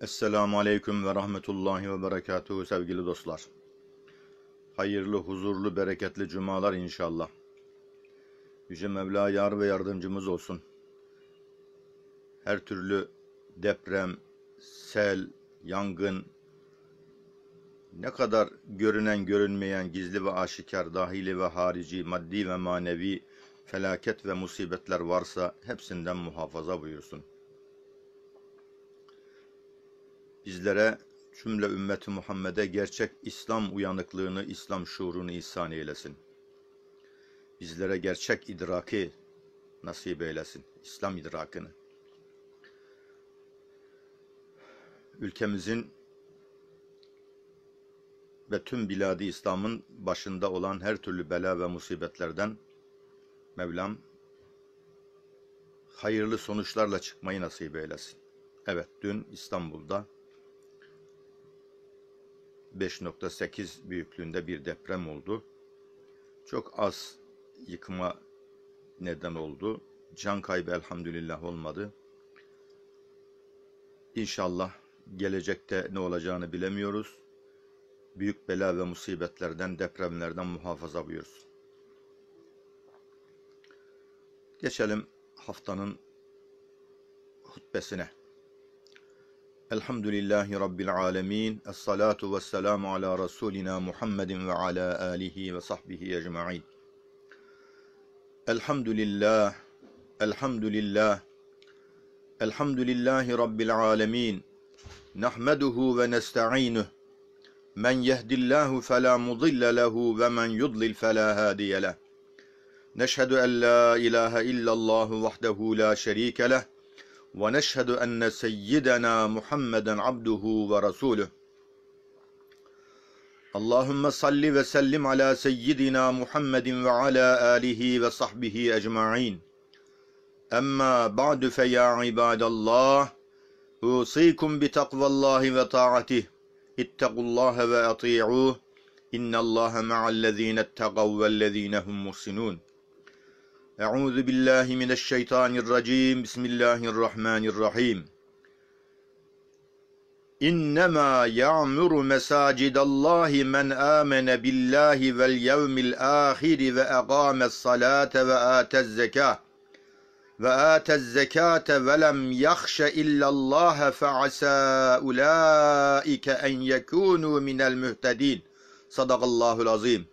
Esselamu Aleyküm ve Rahmetullahi ve Berekatuhu sevgili dostlar. Hayırlı, huzurlu, bereketli cumalar inşallah. Yüce Mevla yar ve yardımcımız olsun. Her türlü deprem, sel, yangın, ne kadar görünen görünmeyen gizli ve aşikar, dahili ve harici, maddi ve manevi felaket ve musibetler varsa hepsinden muhafaza buyursun.'' bizlere cümle ümmeti Muhammed'e gerçek İslam uyanıklığını, İslam şuurunu ihsan eylesin. Bizlere gerçek idraki nasip eylesin. İslam idrakını. Ülkemizin ve tüm biladi İslam'ın başında olan her türlü bela ve musibetlerden Mevlam hayırlı sonuçlarla çıkmayı nasip eylesin. Evet, dün İstanbul'da 5.8 büyüklüğünde bir deprem oldu. Çok az yıkıma neden oldu. Can kaybı elhamdülillah olmadı. İnşallah gelecekte ne olacağını bilemiyoruz. Büyük bela ve musibetlerden, depremlerden muhafaza buyuruz. Geçelim haftanın hutbesine. الحمد لله رب العالمين الصلاة والسلام على رسولنا محمد وعلى آله وصحبه أجمعين الحمد لله الحمد لله الحمد لله رب العالمين نحمده ونستعينه من يهد الله فلا مضل له ومن يضلل فلا هادي له نشهد أن لا إله إلا الله وحده لا شريك له ونشهد أن سيدنا محمدا عبده ورسوله اللهم صل وسلم على سيدنا محمد وعلى آله وصحبه أجمعين أما بعد فيا عباد الله أوصيكم بتقوى الله وطاعته اتقوا الله وأطيعوه إن الله مع الذين اتقوا والذين هم محسنون Euzu billahi mineşşeytanirracim. Bismillahirrahmanirrahim. İnnemâ ya'muru mesâcidallâhi men âmene billahi vel yevmil âhiri ve egâmes salâte ve âtez zekâh ve âtez zekâte ve lem yahşe illallâhe fe asâ ulâike en yekûnû minel mühtedîn. Sadakallâhul azîm.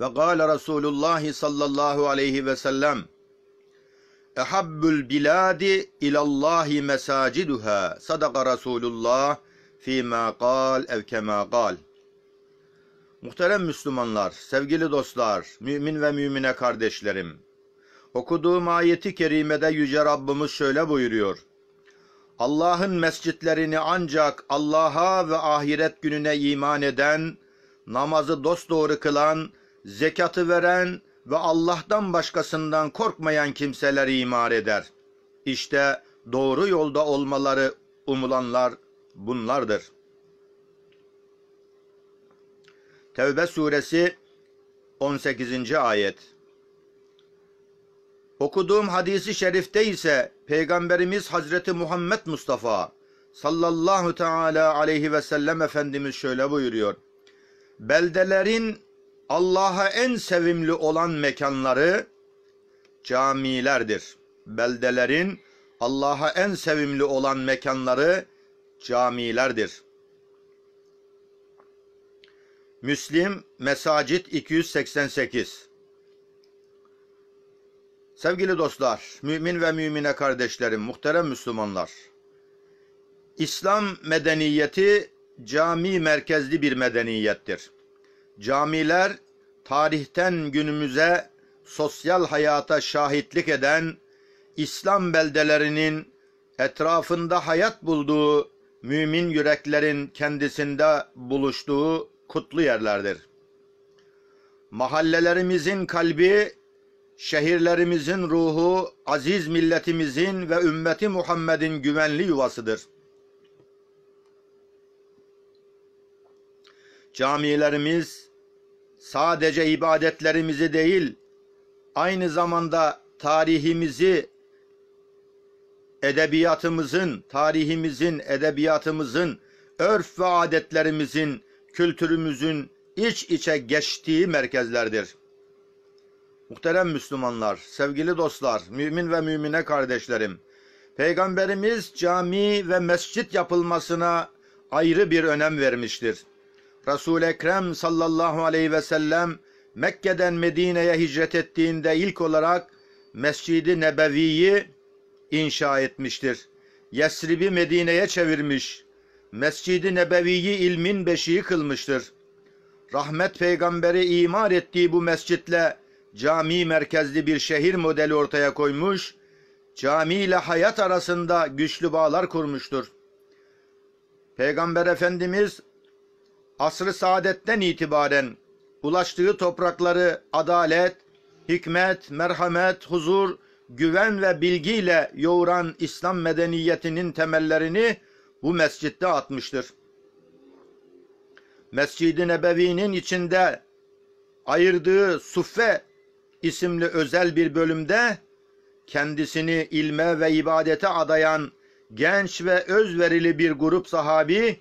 Ve gâle Resulullah sallallahu aleyhi ve sellem Ehabbül biladi ilallahi mesaciduha sadaka Resulullah fîmâ kal ev kemâ Muhterem Müslümanlar, sevgili dostlar, mümin ve mümine kardeşlerim. Okuduğum ayeti kerimede Yüce Rabbimiz şöyle buyuruyor. Allah'ın mescitlerini ancak Allah'a ve ahiret gününe iman eden, namazı dosdoğru kılan zekatı veren ve Allah'tan başkasından korkmayan kimseleri imar eder. İşte doğru yolda olmaları umulanlar bunlardır. Tevbe suresi 18. ayet Okuduğum hadisi şerifte ise Peygamberimiz Hazreti Muhammed Mustafa sallallahu teala aleyhi ve sellem Efendimiz şöyle buyuruyor. Beldelerin Allah'a en sevimli olan mekanları camilerdir. Beldelerin Allah'a en sevimli olan mekanları camilerdir. Müslim Mesacit 288 Sevgili dostlar, mümin ve mümine kardeşlerim, muhterem Müslümanlar. İslam medeniyeti cami merkezli bir medeniyettir. Camiler tarihten günümüze sosyal hayata şahitlik eden İslam beldelerinin etrafında hayat bulduğu mümin yüreklerin kendisinde buluştuğu kutlu yerlerdir. Mahallelerimizin kalbi, şehirlerimizin ruhu, aziz milletimizin ve ümmeti Muhammed'in güvenli yuvasıdır. Camilerimiz sadece ibadetlerimizi değil, aynı zamanda tarihimizi, edebiyatımızın, tarihimizin, edebiyatımızın, örf ve adetlerimizin, kültürümüzün iç içe geçtiği merkezlerdir. Muhterem Müslümanlar, sevgili dostlar, mümin ve mümine kardeşlerim, Peygamberimiz cami ve mescit yapılmasına ayrı bir önem vermiştir. Resul Ekrem sallallahu aleyhi ve sellem Mekke'den Medine'ye hicret ettiğinde ilk olarak Mescid-i Nebevi'yi inşa etmiştir. Yesrib'i Medine'ye çevirmiş. Mescid-i Nebevi'yi ilmin beşiği kılmıştır. Rahmet peygamberi imar ettiği bu mescitle cami merkezli bir şehir modeli ortaya koymuş, cami ile hayat arasında güçlü bağlar kurmuştur. Peygamber Efendimiz asrı saadetten itibaren ulaştığı toprakları adalet, hikmet, merhamet, huzur, güven ve bilgiyle yoğuran İslam medeniyetinin temellerini bu mescitte atmıştır. Mescid-i Nebevi'nin içinde ayırdığı Suffe isimli özel bir bölümde kendisini ilme ve ibadete adayan genç ve özverili bir grup sahabi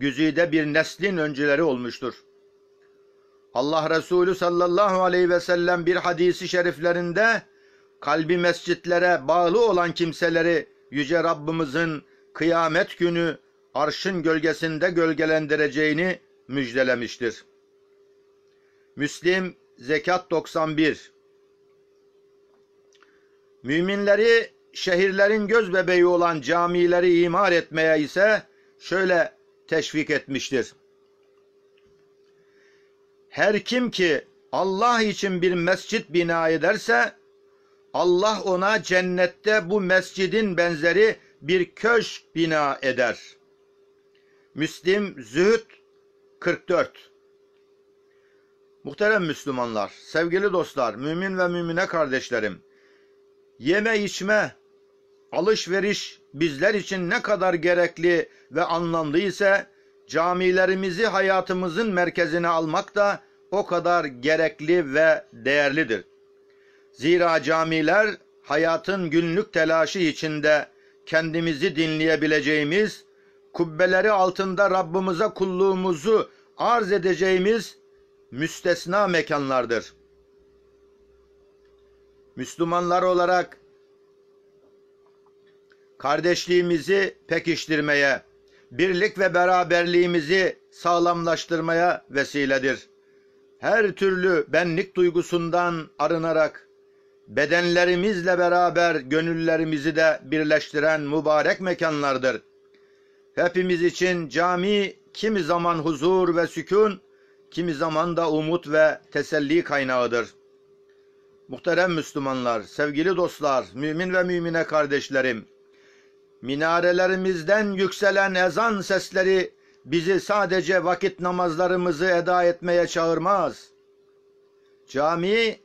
güzide bir neslin öncüleri olmuştur. Allah Resulü sallallahu aleyhi ve sellem bir hadisi şeriflerinde kalbi mescitlere bağlı olan kimseleri Yüce Rabbimizin kıyamet günü arşın gölgesinde gölgelendireceğini müjdelemiştir. Müslim Zekat 91 Müminleri şehirlerin göz bebeği olan camileri imar etmeye ise şöyle teşvik etmiştir. Her kim ki Allah için bir mescit bina ederse Allah ona cennette bu mescidin benzeri bir köşk bina eder. Müslim Zühd 44 Muhterem Müslümanlar, sevgili dostlar, mümin ve mümine kardeşlerim, yeme içme, alışveriş bizler için ne kadar gerekli ve anlamlı ise camilerimizi hayatımızın merkezine almak da o kadar gerekli ve değerlidir. Zira camiler hayatın günlük telaşı içinde kendimizi dinleyebileceğimiz, kubbeleri altında Rabbimize kulluğumuzu arz edeceğimiz müstesna mekanlardır. Müslümanlar olarak kardeşliğimizi pekiştirmeye, birlik ve beraberliğimizi sağlamlaştırmaya vesiledir. Her türlü benlik duygusundan arınarak bedenlerimizle beraber gönüllerimizi de birleştiren mübarek mekanlardır. Hepimiz için cami kimi zaman huzur ve sükun, kimi zaman da umut ve teselli kaynağıdır. Muhterem Müslümanlar, sevgili dostlar, mümin ve mümine kardeşlerim, Minarelerimizden yükselen ezan sesleri bizi sadece vakit namazlarımızı eda etmeye çağırmaz. Cami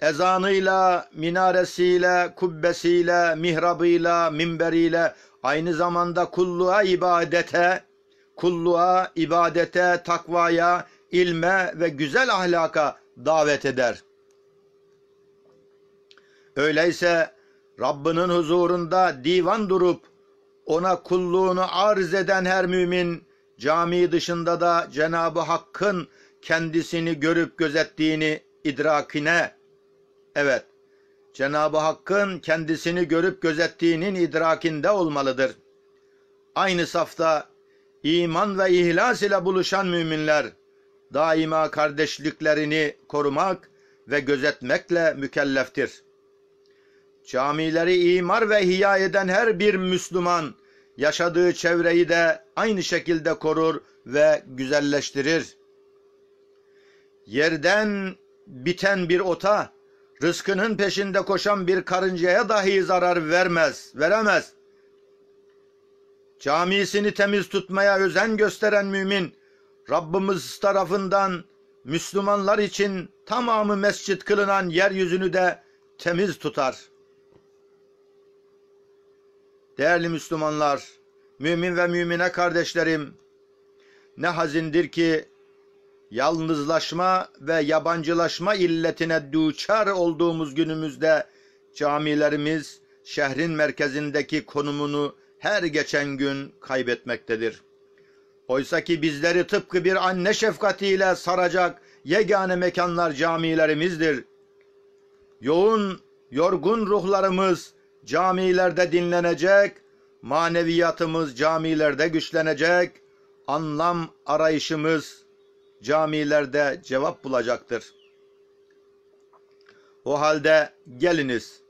ezanıyla, minaresiyle, kubbesiyle, mihrabıyla, minberiyle aynı zamanda kulluğa ibadete, kulluğa, ibadete, takvaya, ilme ve güzel ahlaka davet eder. Öyleyse Rabbinin huzurunda divan durup ona kulluğunu arz eden her mümin cami dışında da Cenabı Hakk'ın kendisini görüp gözettiğini idrakine evet Cenabı Hakk'ın kendisini görüp gözettiğinin idrakinde olmalıdır. Aynı safta iman ve ihlas ile buluşan müminler daima kardeşliklerini korumak ve gözetmekle mükelleftir. Camileri imar ve hiya eden her bir Müslüman yaşadığı çevreyi de aynı şekilde korur ve güzelleştirir. Yerden biten bir ota, rızkının peşinde koşan bir karıncaya dahi zarar vermez, veremez. Camisini temiz tutmaya özen gösteren mümin, Rabbimiz tarafından Müslümanlar için tamamı mescit kılınan yeryüzünü de temiz tutar.'' Değerli Müslümanlar, mümin ve mümine kardeşlerim, ne hazindir ki yalnızlaşma ve yabancılaşma illetine duçar olduğumuz günümüzde camilerimiz şehrin merkezindeki konumunu her geçen gün kaybetmektedir. Oysa ki bizleri tıpkı bir anne şefkatiyle saracak yegane mekanlar camilerimizdir. Yoğun, yorgun ruhlarımız camilerde dinlenecek, maneviyatımız camilerde güçlenecek, anlam arayışımız camilerde cevap bulacaktır. O halde geliniz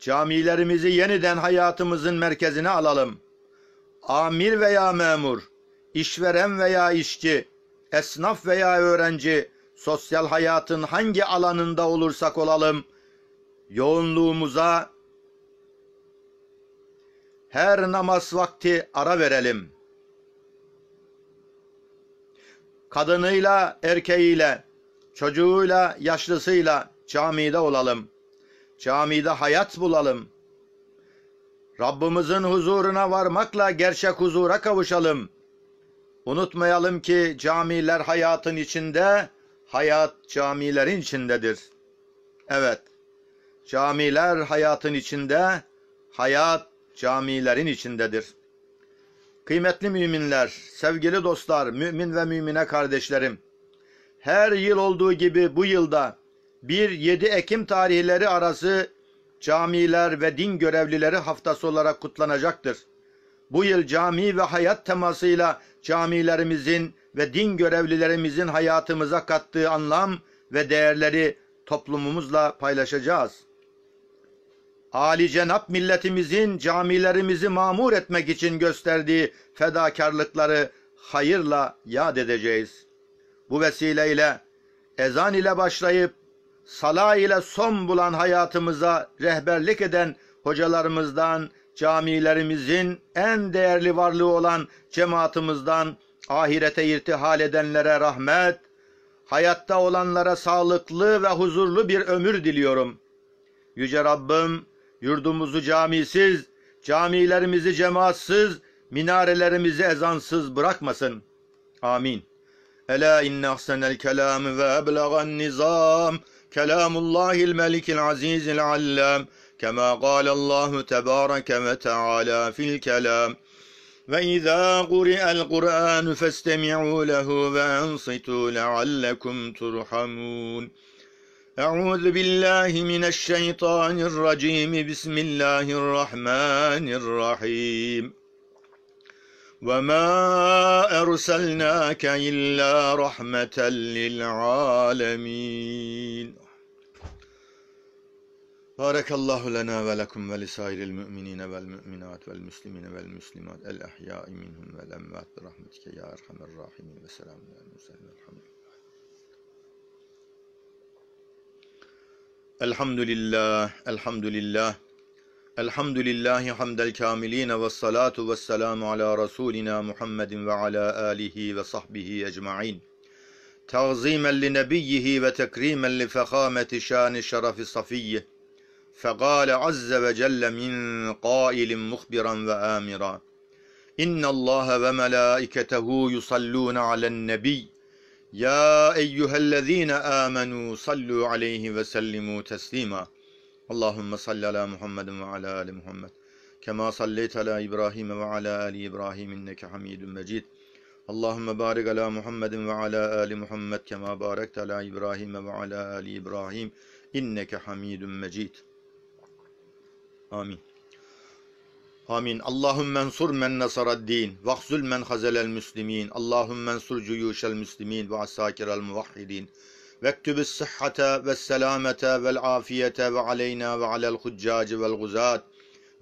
camilerimizi yeniden hayatımızın merkezine alalım. Amir veya memur, işveren veya işçi, esnaf veya öğrenci, sosyal hayatın hangi alanında olursak olalım, yoğunluğumuza, her namaz vakti ara verelim. Kadınıyla, erkeğiyle, çocuğuyla, yaşlısıyla camide olalım. Camide hayat bulalım. Rabbimizin huzuruna varmakla gerçek huzura kavuşalım. Unutmayalım ki camiler hayatın içinde, hayat camilerin içindedir. Evet, camiler hayatın içinde, hayat camilerin içindedir. Kıymetli müminler, sevgili dostlar, mümin ve mümine kardeşlerim, her yıl olduğu gibi bu yılda 1-7 Ekim tarihleri arası camiler ve din görevlileri haftası olarak kutlanacaktır. Bu yıl cami ve hayat temasıyla camilerimizin ve din görevlilerimizin hayatımıza kattığı anlam ve değerleri toplumumuzla paylaşacağız. Ali Cenap milletimizin camilerimizi mamur etmek için gösterdiği fedakarlıkları hayırla yad edeceğiz. Bu vesileyle ezan ile başlayıp sala ile son bulan hayatımıza rehberlik eden hocalarımızdan, camilerimizin en değerli varlığı olan cemaatimizden ahirete irtihal edenlere rahmet, hayatta olanlara sağlıklı ve huzurlu bir ömür diliyorum. Yüce Rabbim Yurdumuzu camisiz, camilerimizi cemaatsız, minarelerimizi ezansız bırakmasın. Amin. Ela inne ahsenel kelam ve eblagan nizam. Kelamullahil melikil azizil allam. Kema kalallahu tebareke ve teala fil kelam. وإذا قرئ القرآن فاستمعوا له وأنصتوا لعلكم ترحمون أعوذ بالله من الشيطان الرجيم بسم الله الرحمن الرحيم وما أرسلناك إلا رحمة للعالمين بارك الله لنا ولكم ولسائر المؤمنين والمؤمنات والمسلمين والمسلمات الأحياء منهم والأموات برحمتك يا أرحم الراحمين وسلام على المرسلين الحمد الحمد لله الحمد لله الحمد لله حمد الكاملين والصلاة والسلام على رسولنا محمد وعلى آله وصحبه أجمعين تعظيما لنبيه وتكريما لفخامة شان الشرف الصفي فقال عز وجل من قائل مخبرا وآمرا إن الله وملائكته يصلون على النبي Ya eyyühellezine amenu sallu aleyhi ve sellimu teslima. Allahümme salli ala Muhammedin ve ala ali Muhammed. Kema salleyt ala İbrahim ve ala ali İbrahim inneke hamidun mecid. Allahümme barik ala Muhammedin ve ala ali Muhammed. Kema barekte ala İbrahim ve ala ali İbrahim inneke hamidun mecid. Amin. Amin. Allahum mensur men nasaraddin. Vahzul men hazelel müslimin. Allahümme ensur cuyuşel müslimin ve asakirel muvahhidin. ve Vektübü sıhhate ve selamete ve afiyete ve aleyna ve alel huccacı ve guzat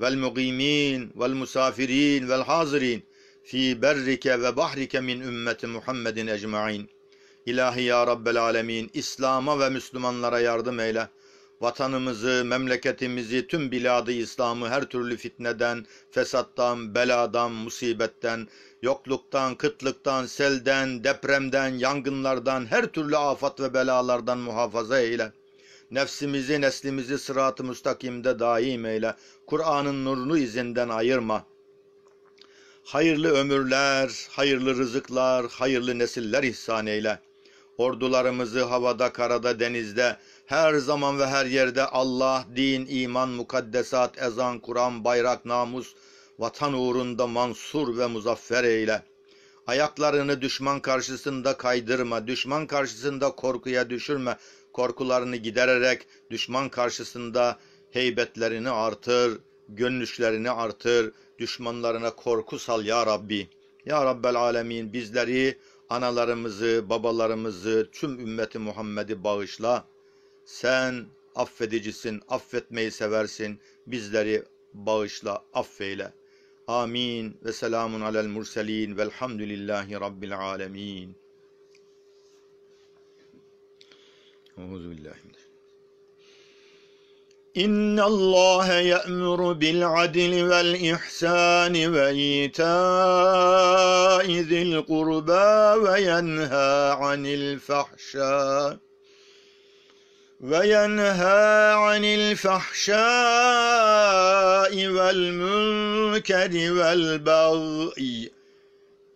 vel mugimin vel musafirin vel hazirin fi berrike ve bahrike min ümmeti Muhammedin ecmain. İlahi ya Rabbel alemin, İslam'a ve Müslümanlara yardım eyle vatanımızı, memleketimizi, tüm biladı İslam'ı her türlü fitneden, fesattan, beladan, musibetten, yokluktan, kıtlıktan, selden, depremden, yangınlardan, her türlü afat ve belalardan muhafaza eyle. Nefsimizi, neslimizi sırat-ı müstakimde daim eyle. Kur'an'ın nurunu izinden ayırma. Hayırlı ömürler, hayırlı rızıklar, hayırlı nesiller ihsan eyle. Ordularımızı havada, karada, denizde, her zaman ve her yerde Allah, din, iman, mukaddesat, ezan, Kur'an, bayrak, namus, vatan uğrunda mansur ve muzaffer eyle. Ayaklarını düşman karşısında kaydırma, düşman karşısında korkuya düşürme, korkularını gidererek düşman karşısında heybetlerini artır, gönlüşlerini artır, düşmanlarına korku sal ya Rabbi. Ya Rabbel Alemin bizleri, analarımızı, babalarımızı, tüm ümmeti Muhammed'i bağışla.'' Sen affedicisin, affetmeyi seversin. Bizleri bağışla, affeyle. Amin ve selamun alel murselin velhamdülillahi rabbil alemin. Euzubillahimineşşeytanirracim. إن الله يأمر بالعدل والإحسان وإيتاء ذي القربى وينهى عن الفحشاء وينهى عن الفحشاء والمنكر والبغي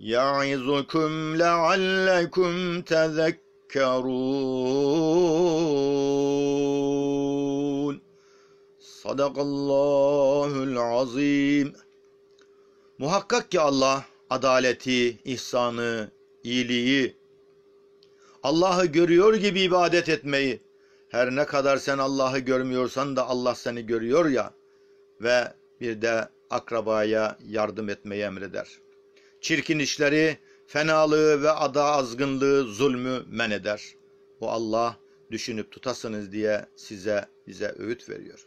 يعظكم لعلكم تذكرون صدق الله العظيم Muhakkak ki Allah adaleti, ihsanı, iyiliği, Allah'ı görüyor gibi ibadet etmeyi, her ne kadar sen Allah'ı görmüyorsan da Allah seni görüyor ya ve bir de akrabaya yardım etmeyi emreder. Çirkin işleri, fenalığı ve ada azgınlığı, zulmü men eder. O Allah düşünüp tutasınız diye size bize öğüt veriyor.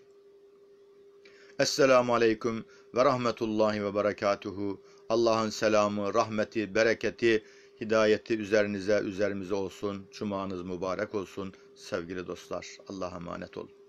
Esselamu aleyküm ve rahmetullahi ve berekatuhu. Allah'ın selamı, rahmeti, bereketi, Hidayeti üzerinize, üzerimize olsun. Cumanız mübarek olsun. Sevgili dostlar, Allah'a emanet olun.